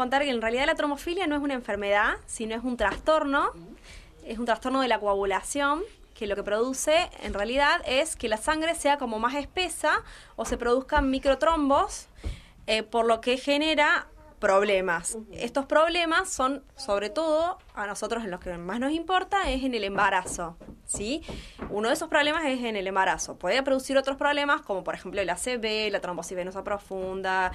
contar que en realidad la tromofilia no es una enfermedad, sino es un trastorno, es un trastorno de la coagulación que lo que produce en realidad es que la sangre sea como más espesa o se produzcan microtrombos, eh, por lo que genera problemas. Estos problemas son sobre todo a nosotros en los que más nos importa es en el embarazo. ¿sí? Uno de esos problemas es en el embarazo. Puede producir otros problemas como por ejemplo el ACV, la trombosis venosa profunda,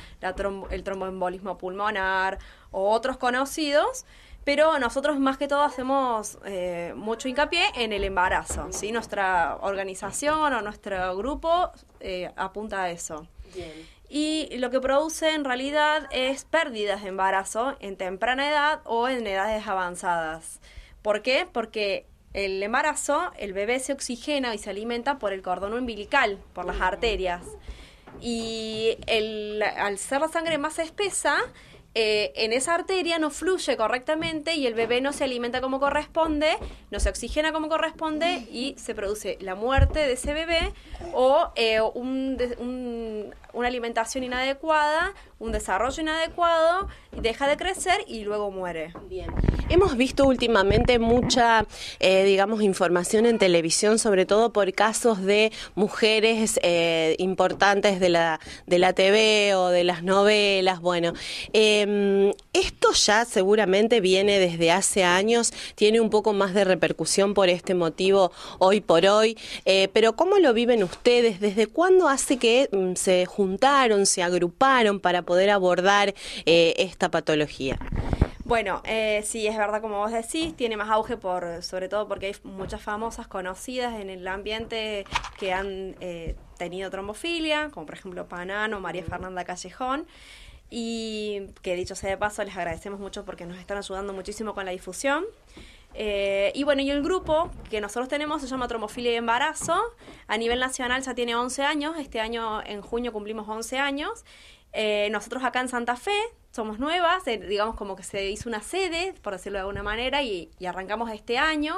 el tromboembolismo pulmonar o otros conocidos. Pero nosotros más que todo hacemos eh, mucho hincapié en el embarazo, ¿sí? Nuestra organización o nuestro grupo eh, apunta a eso. Y lo que produce en realidad es pérdidas de embarazo en temprana edad o en edades avanzadas. ¿Por qué? Porque el embarazo, el bebé se oxigena y se alimenta por el cordón umbilical, por las arterias. Y el, al ser la sangre más espesa, eh, en esa arteria no fluye correctamente y el bebé no se alimenta como corresponde, no se oxigena como corresponde y se produce la muerte de ese bebé o eh, una alimentación inadecuada, un desarrollo inadecuado, deja de crecer y luego muere. Bien. Hemos visto últimamente mucha, eh, digamos, información en televisión, sobre todo por casos de mujeres importantes de la, de la TV o de las novelas, bueno. Em, esto ya seguramente viene desde hace años, tiene un poco más de repercusión por este motivo hoy por hoy, eh, pero ¿cómo lo viven ustedes? ¿Desde cuándo hace que mm, se juntaron, se agruparon para poder abordar eh, esta patología? Bueno, eh, sí, es verdad como vos decís, tiene más auge por, sobre todo porque hay muchas famosas conocidas en el ambiente que han tenido trombofilia, como por ejemplo Panano, María Fernanda Callejón y que dicho sea de paso, les agradecemos mucho porque nos están ayudando muchísimo con la difusión. Eh, y bueno, y el grupo que nosotros tenemos se llama Tromofilia y Embarazo. A nivel nacional ya tiene 11 años. Este año, en junio, cumplimos 11 años. Eh, nosotros acá en Santa Fe somos nuevas, eh, digamos como que se hizo una sede, por decirlo de alguna manera, y, arrancamos este año.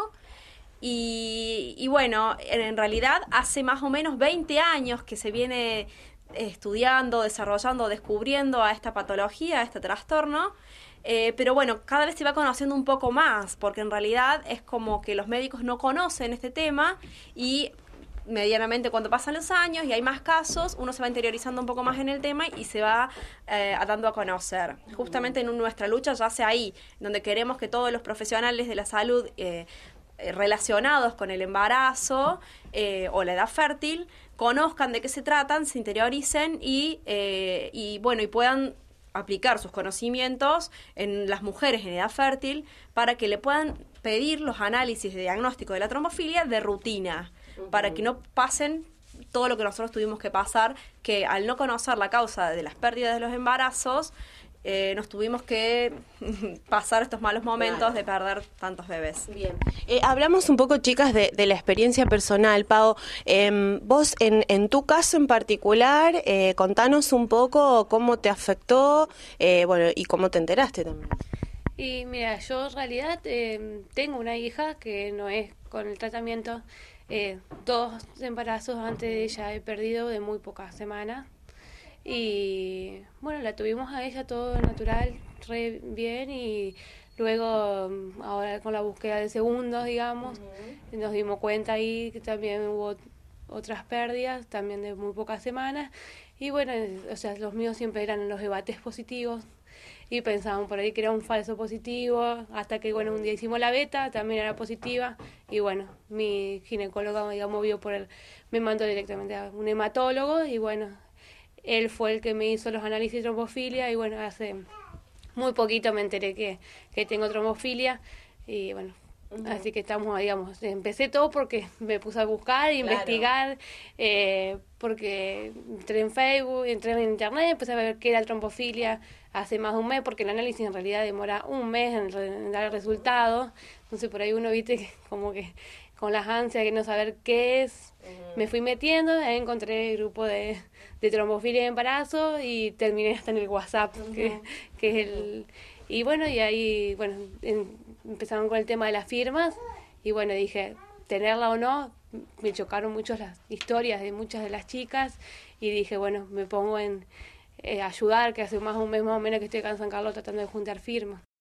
Y, bueno, en, en, realidad hace más o menos 20 años que se viene estudiando, desarrollando, descubriendo a esta patología, a este trastorno. Eh, pero bueno, cada vez se va conociendo un poco más, porque en realidad es como que los médicos no conocen este tema y medianamente cuando pasan los años y hay más casos, uno se va interiorizando un poco más en el tema y se va dando eh, a conocer. Justamente en nuestra lucha ya sea ahí, donde queremos que todos los profesionales de la salud eh, eh, relacionados con el embarazo eh, o la edad fértil conozcan de qué se tratan, se interioricen y, eh, y bueno, y puedan aplicar sus conocimientos en las mujeres en edad fértil para que le puedan pedir los análisis de diagnóstico de la trombofilia de rutina, para que no pasen todo lo que nosotros tuvimos que pasar, que al no conocer la causa de las pérdidas de los embarazos, eh, nos tuvimos que pasar estos malos momentos de perder tantos bebés. Bien. Eh, hablamos un poco, chicas, de, la experiencia personal, Pau. Em, vos, en, en, tu caso en particular, eh, contanos un poco cómo te afectó bueno, y cómo te enteraste también. Y mira, yo en realidad em, tengo una hija que no es con el tratamiento. dos embarazos antes de ella he perdido de muy pocas semanas y bueno, la tuvimos a ella todo natural, re bien y luego mm, ahora con la búsqueda de segundos, digamos, nos dimos cuenta ahí que también hubo otras pérdidas, también de muy pocas semanas. Y bueno, o sea, los míos siempre eran los debates positivos y pensábamos por ahí que era un falso positivo, hasta que bueno, un día hicimos la beta, también era positiva y bueno, mi ginecóloga digamos vio por el me mandó directamente a un hematólogo y bueno, él fue el que me hizo los análisis de trombofilia y bueno, hace muy poquito me enteré que, tengo trombofilia y bueno, Así que estamos, digamos, empecé todo porque me puse a buscar, investigar, eh, porque entré en Facebook, entré en Internet, empecé a ver qué era trombofilia hace más de un mes, porque el análisis en realidad demora un mes en, dar el resultado. Entonces por ahí uno, viste, como que con las ansias, no saber qué es. Me fui metiendo, encontré el grupo de, de trombofilia de embarazo y terminé hasta en el WhatsApp, que, es el... Y bueno, y ahí, bueno, em, empezaron con el tema de las firmas y bueno, dije, tenerla o no, me chocaron mucho las historias de muchas de las chicas y dije, bueno, me pongo en eh, ayudar, que hace más un mes más o menos que estoy acá en San Carlos tratando de juntar firmas.